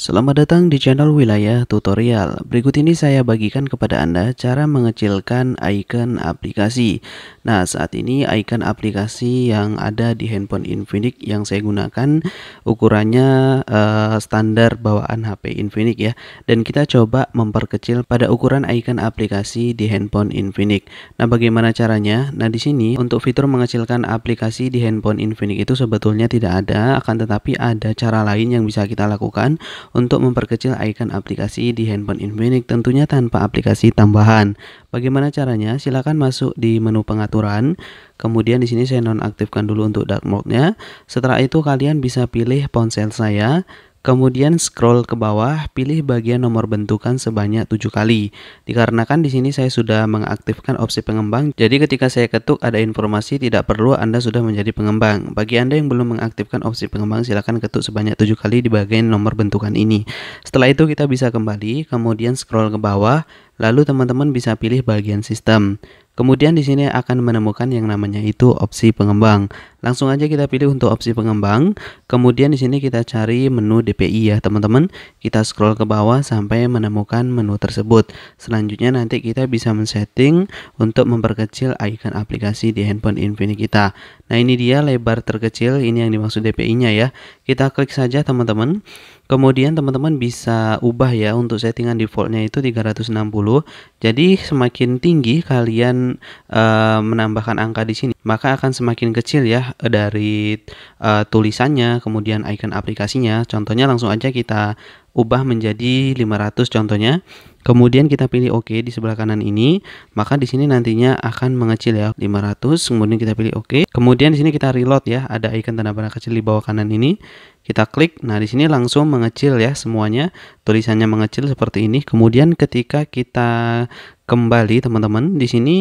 Selamat datang di channel Wilayah Tutorial. Berikut ini saya bagikan kepada Anda cara mengecilkan icon aplikasi. Nah, saat ini icon aplikasi yang ada di handphone Infinix yang saya gunakan ukurannya uh, standar bawaan HP Infinix ya. Dan kita coba memperkecil pada ukuran icon aplikasi di handphone Infinix. Nah, bagaimana caranya? Nah, di sini untuk fitur mengecilkan aplikasi di handphone Infinix itu sebetulnya tidak ada, akan tetapi ada cara lain yang bisa kita lakukan untuk memperkecil icon aplikasi di handphone Infinix tentunya tanpa aplikasi tambahan. Bagaimana caranya? Silakan masuk di menu pengaturan. Kemudian di sini saya nonaktifkan dulu untuk dark mode-nya. Setelah itu kalian bisa pilih ponsel saya Kemudian scroll ke bawah, pilih bagian nomor bentukan sebanyak 7 kali. Dikarenakan di sini saya sudah mengaktifkan opsi pengembang, jadi ketika saya ketuk ada informasi tidak perlu Anda sudah menjadi pengembang. Bagi Anda yang belum mengaktifkan opsi pengembang, silakan ketuk sebanyak 7 kali di bagian nomor bentukan ini. Setelah itu kita bisa kembali, kemudian scroll ke bawah, Lalu teman-teman bisa pilih bagian sistem. Kemudian di sini akan menemukan yang namanya itu opsi pengembang. Langsung aja kita pilih untuk opsi pengembang. Kemudian di sini kita cari menu DPI ya, teman-teman. Kita scroll ke bawah sampai menemukan menu tersebut. Selanjutnya nanti kita bisa men-setting untuk memperkecil icon aplikasi di handphone Infinix kita. Nah, ini dia lebar terkecil, ini yang dimaksud DPI-nya ya. Kita klik saja teman-teman. Kemudian teman-teman bisa ubah ya untuk settingan defaultnya itu 360 10. Jadi semakin tinggi kalian uh, menambahkan angka di sini, maka akan semakin kecil ya eh, dari uh, tulisannya, kemudian icon aplikasinya. Contohnya langsung aja kita ubah menjadi 500 contohnya. Kemudian kita pilih OK di sebelah kanan ini, maka di sini nantinya akan mengecil ya 500. Kemudian kita pilih OK. Kemudian di sini kita reload ya, ada ikon tanda panah kecil di bawah kanan ini. Kita klik. Nah, di sini langsung mengecil ya semuanya. Tulisannya mengecil seperti ini. Kemudian ketika kita kembali teman-teman, di sini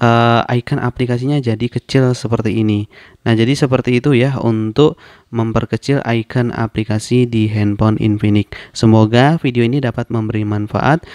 uh, eh, icon aplikasinya jadi kecil seperti ini. Nah, jadi seperti itu ya untuk memperkecil icon aplikasi di handphone Infinix. Semoga video ini dapat memberi manfaat